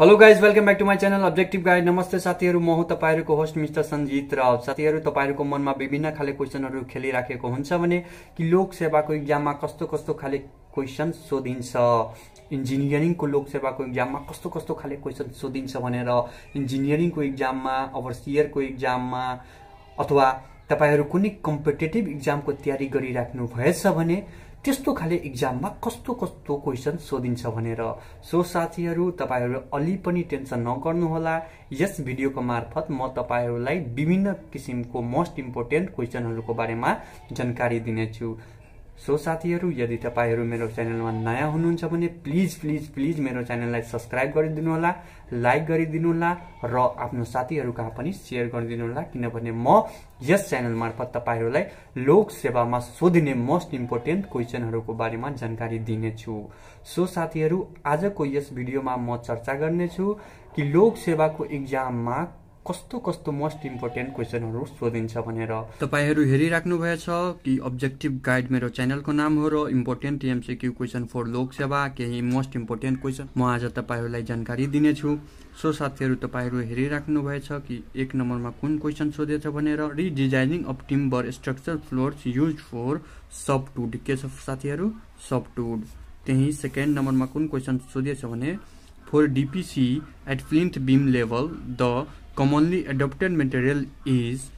hello guys welcome back to my channel objective guide नमस्ते साथीहरू म हुँ तपाईँहरूको होस्ट मिस्टर सञ्जित राव साथीहरू तपाईँहरूको मनमा विभिन्न खाले क्वेसनहरू खेलिराखेको हुन्छ भने कि लोक सेवाको इक्जाममा कस्तो कस्तो खाले क्वेसन सोधिन्छ इन्जिनियरिङको लोकसेवाको इक्जाममा कस्तो कस्तो खाले क्वेसन सोधिन्छ भनेर इन्जिनियरिङको इक्जाममा अभरसियरको इक्जाममा अथवा तपाईँहरू कुनै कम्पिटेटिभ इक्जामको तयारी गरिराख्नु भएछ भने त्यस्तो खाले इक्जाममा कस्तो कस्तो क्वेसन सोधिन्छ भनेर सो साथीहरू तपाईँहरू अलि पनि टेन्सन नगर्नुहोला यस भिडियोको मार्फत म तपाईँहरूलाई विभिन्न किसिमको मोस्ट इम्पोर्टेन्ट क्वेसनहरूको बारेमा जानकारी दिनेछु सो साथीहरू यदि तपाईँहरू मेरो च्यानलमा नयाँ हुनुहुन्छ भने प्लिज प्लिज प्लिज मेरो च्यानललाई सब्सक्राइब गरिदिनुहोला लाइक गरिदिनुहोला र आफ्नो साथीहरू कहाँ पनि सेयर गरिदिनुहोला किनभने म यस च्यानल मार्फत तपाईँहरूलाई लोकसेवामा सेवामा सोधिने मोस्ट इम्पोर्टेन्ट क्वेसनहरूको बारेमा जानकारी दिनेछु सो साथीहरू आजको यस भिडियोमा म चर्चा गर्नेछु कि लोक सेवाको इक्जाममा कस्तो कस्तो मोस्ट इम्पोर्टेन्ट क्वेसनहरू सोधिन्छ भनेर तपाईँहरू भएछ कि अब्जेक्टिभ गाइड मेरो च्यानलको नाम हो र important MCQ question for Loksewa केही मोस्ट इम्पोर्टेन्ट क्वेसन म आज तपाईँहरूलाई जानकारी दिनेछु सो साथीहरू तपाईँहरू भएछ कि एक नम्बरमा कुन क्वेसन सोधेछ भनेर redesigning of timber structure floors use for softwood के छ साथीहरू सफ्टवुड त्यही सेकेन्ड नम्बरमा कुन क्वेसन सोधेछ भने for DPC at plinth beam level the commonly adopted material is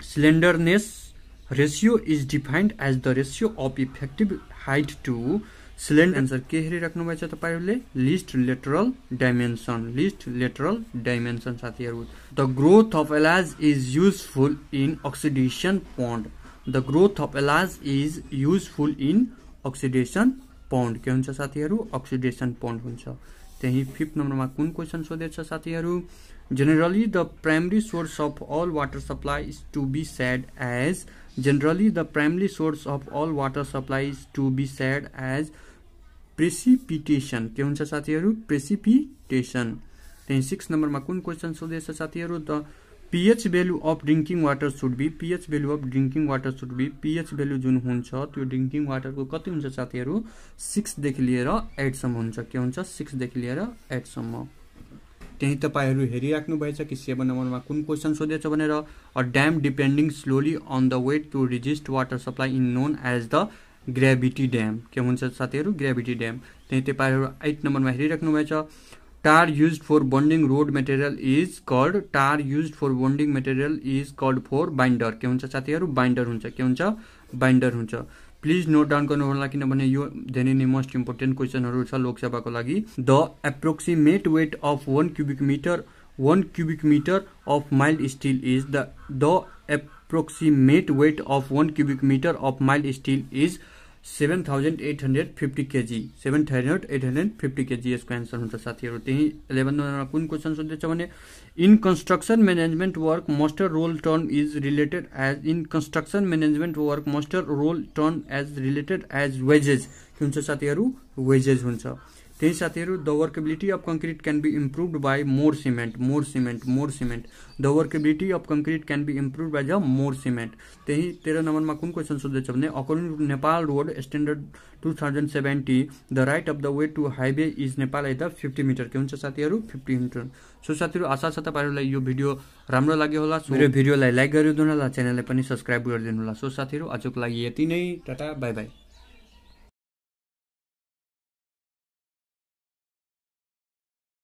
slenderness ratio is defined as the ratio of effective height to cylinder answer के हेरिराख्नु भएछ तपाईँहरूले least lateral dimension least lateral dimension साथीहरू the growth of algae is useful in oxidation pond the growth of algae is useful in oxidation pond के हुन्छ साथीहरू oxidation pond हुन्छ त्यही फिफ्थ नम्बरमा कुन क्वेसन सोधेछ साथीहरू generally the primary source of all water supply is to be said as generally the primary source of all water supply is to be said as precipitation के हुन्छ साथीहरू precipitation त्यही सिक्स नम्बरमा कुन क्वेसन सोधेछ साथीहरू the pH value of drinking water should be pH value of drinking water should be pH value जुन हुन्छ त्यो ड्रिङ्किङ वाटरको कति हुन्छ साथीहरू सिक्सदेखि लिएर एटसम्म हुन्छ के हुन्छ सिक्सदेखि लिएर एटसम्म त्यहीँ तपाईँहरू हेरिराख्नुभएछ कि सेभेन नम्बरमा कुन क्वेसन सोधेछ भनेर a dam depending slowly on the weight to resist water supply is known as the gravity dam के हुन्छ साथीहरू ग्राभिटी ड्याम त्यहीँ तपाईँहरू एट नम्बरमा हेरिराख्नुभएछ tar used for binding road material is called tar used for binding material is called for binder के हुन्छ साथीहरू बाइन्डर हुन्छ के हुन्छ बाइन्डर हुन्छ प्लिज नोट डाउन गर्नु होला किनभने यो धेरै नै मोस्ट इम्पोर्टेन्ट क्वेसनहरू छ लोकसभाको लागि the approximate weight of one cubic metre one cubic metre of mild steel is the the approximate weight of one cubic metre of mild steel is 7,850 kg 7,850 kg यसको एन्सर हुन्छ साथीहरू त्यही eleven नम्बरमा कुन क्वेसन सोध्दैछ भने in construction management work muster roll term is related as in construction management work muster roll turn as related as wages के हुन्छ साथीहरू वेजेज हुन्छ त्यही साथीहरू the workability of concrete can be improve by more cement more cement more cement the workability of concrete can be improve by the more cement त्यही तेह्र नम्बरमा कुन क्वेसन सोध्दैछ भने according to Nepal road standard two thousand seventy the right of the way to highway is Nepal यता fifty metre के हुन्छ साथीहरू फिफ्टी मिटर सो साथीहरू आशा छ तपाईँहरूलाई यो भिडियो राम्रो लाग्यो होला मेरो भिडियोलाई लाइक गरिदिनु होला च्यानललाई पनि सब्सक्राइब गरिदिनु होला सो साथीहरू आजको लागि यति नै टाटा बाई बाई